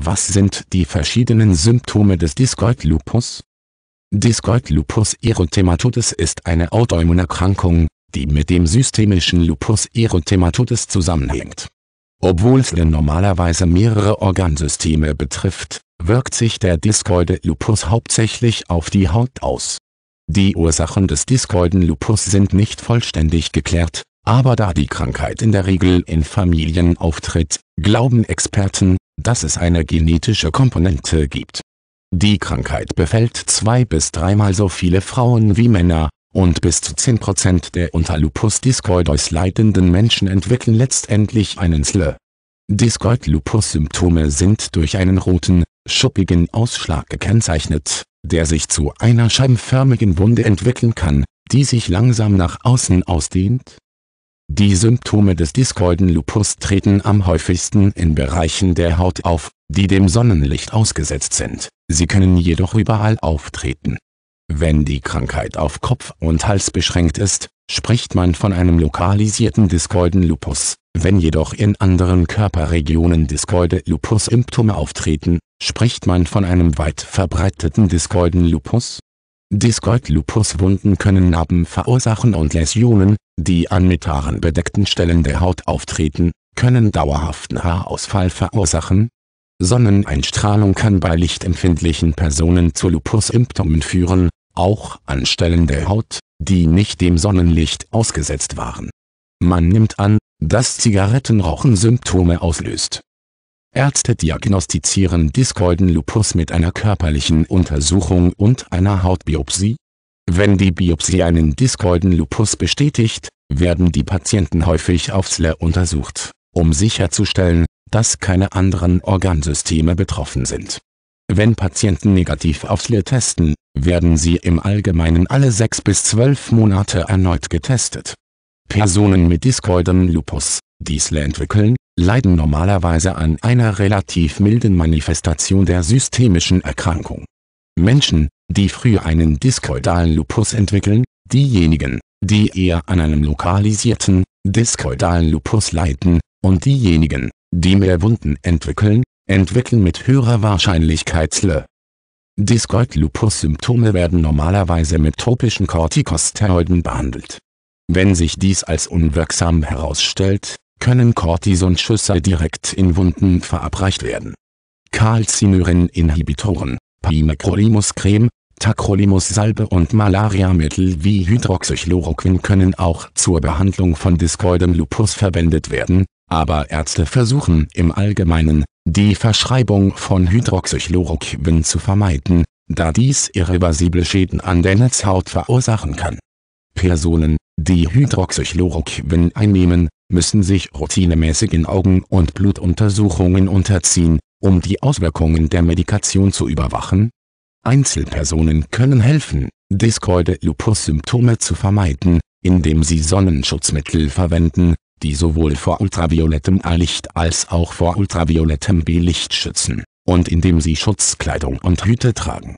Was sind die verschiedenen Symptome des Discoid Lupus? Discoid Lupus erythematodes ist eine Autoimmunerkrankung, die mit dem systemischen Lupus erythematodes zusammenhängt. Obwohl es normalerweise mehrere Organsysteme betrifft, wirkt sich der Discoide Lupus hauptsächlich auf die Haut aus. Die Ursachen des Discoiden Lupus sind nicht vollständig geklärt, aber da die Krankheit in der Regel in Familien auftritt, glauben Experten, dass es eine genetische Komponente gibt. Die Krankheit befällt zwei bis dreimal so viele Frauen wie Männer, und bis zu 10% der unter Lupus discoideus leidenden Menschen entwickeln letztendlich einen SLE. Discoid-Lupus-Symptome sind durch einen roten, schuppigen Ausschlag gekennzeichnet, der sich zu einer scheibenförmigen Wunde entwickeln kann, die sich langsam nach außen ausdehnt die Symptome des discoiden Lupus treten am häufigsten in Bereichen der Haut auf, die dem Sonnenlicht ausgesetzt sind, sie können jedoch überall auftreten. Wenn die Krankheit auf Kopf und Hals beschränkt ist, spricht man von einem lokalisierten discoiden Lupus, wenn jedoch in anderen Körperregionen discoide Lupus-Symptome auftreten, spricht man von einem weit verbreiteten discoiden Lupus Discoid wunden können Narben verursachen und Läsionen, die an mit Haaren bedeckten Stellen der Haut auftreten, können dauerhaften Haarausfall verursachen. Sonneneinstrahlung kann bei lichtempfindlichen Personen zu Lupus-Symptomen führen, auch an Stellen der Haut, die nicht dem Sonnenlicht ausgesetzt waren. Man nimmt an, dass Zigarettenrauchen Symptome auslöst Ärzte diagnostizieren discoiden Lupus mit einer körperlichen Untersuchung und einer Hautbiopsie. Wenn die Biopsie einen discoiden Lupus bestätigt, werden die Patienten häufig aufs LE untersucht, um sicherzustellen, dass keine anderen Organsysteme betroffen sind. Wenn Patienten negativ aufs LE testen, werden sie im Allgemeinen alle 6 bis 12 Monate erneut getestet. Personen mit discoidem Lupus, die SLE entwickeln, leiden normalerweise an einer relativ milden Manifestation der systemischen Erkrankung. Menschen, die früher einen diskoidalen Lupus entwickeln, diejenigen, die eher an einem lokalisierten, diskoidalen Lupus leiden, und diejenigen, die mehr Wunden entwickeln, entwickeln mit höherer Wahrscheinlichkeit LE. discoid lupus symptome werden normalerweise mit topischen Corticosteroiden behandelt. Wenn sich dies als unwirksam herausstellt, können Cortisonschüsse direkt in Wunden verabreicht werden. Calcineurin-Inhibitoren, Pimecrolimus-Creme, Tacrolimus-Salbe und Malariamittel wie Hydroxychloroquin können auch zur Behandlung von Discoidem Lupus verwendet werden, aber Ärzte versuchen im Allgemeinen, die Verschreibung von Hydroxychloroquin zu vermeiden, da dies irreversible Schäden an der Netzhaut verursachen kann. Personen, die Hydroxychloroquin einnehmen, müssen sich routinemäßigen Augen- und Blutuntersuchungen unterziehen, um die Auswirkungen der Medikation zu überwachen? Einzelpersonen können helfen, discoide Lupus-Symptome zu vermeiden, indem sie Sonnenschutzmittel verwenden, die sowohl vor ultraviolettem A-Licht als auch vor ultraviolettem B-Licht schützen, und indem sie Schutzkleidung und Hüte tragen